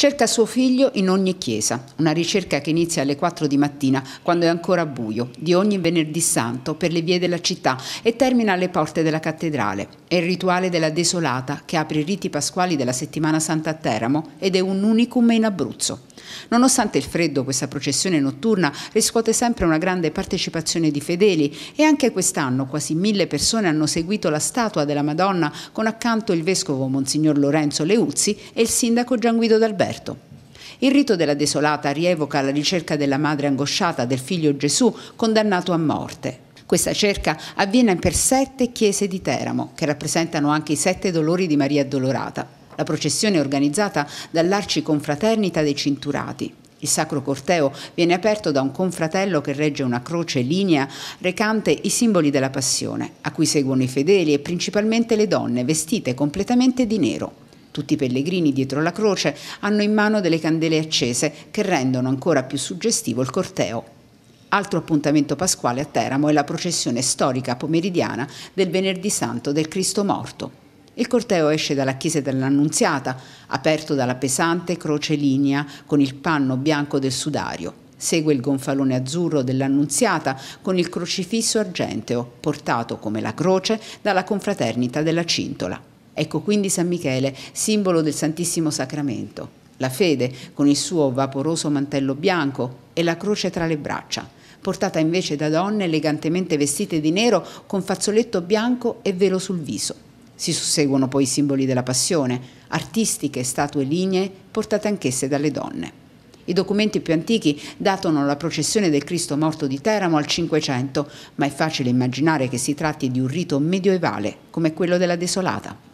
Cerca suo figlio in ogni chiesa, una ricerca che inizia alle 4 di mattina, quando è ancora buio, di ogni venerdì santo per le vie della città e termina alle porte della cattedrale. È il rituale della desolata che apre i riti pasquali della settimana santa a Teramo ed è un unicum in Abruzzo. Nonostante il freddo, questa processione notturna riscuote sempre una grande partecipazione di fedeli e anche quest'anno quasi mille persone hanno seguito la statua della Madonna con accanto il vescovo Monsignor Lorenzo Leuzzi e il sindaco Gian Guido D'Alberto. Il rito della desolata rievoca la ricerca della madre angosciata del figlio Gesù condannato a morte. Questa cerca avviene per sette chiese di Teramo, che rappresentano anche i sette dolori di Maria Addolorata la processione è organizzata dall'Arciconfraternita dei Cinturati. Il sacro corteo viene aperto da un confratello che regge una croce linea recante i simboli della passione, a cui seguono i fedeli e principalmente le donne vestite completamente di nero. Tutti i pellegrini dietro la croce hanno in mano delle candele accese che rendono ancora più suggestivo il corteo. Altro appuntamento pasquale a Teramo è la processione storica pomeridiana del Venerdì Santo del Cristo Morto. Il corteo esce dalla chiesa dell'Annunziata, aperto dalla pesante croce linea con il panno bianco del sudario. Segue il gonfalone azzurro dell'Annunziata con il crocifisso argenteo, portato come la croce dalla confraternita della Cintola. Ecco quindi San Michele, simbolo del Santissimo Sacramento. La fede con il suo vaporoso mantello bianco e la croce tra le braccia, portata invece da donne elegantemente vestite di nero con fazzoletto bianco e velo sul viso. Si susseguono poi i simboli della passione, artistiche, statue, linee portate anch'esse dalle donne. I documenti più antichi datano la processione del Cristo morto di Teramo al 500, ma è facile immaginare che si tratti di un rito medioevale come quello della Desolata.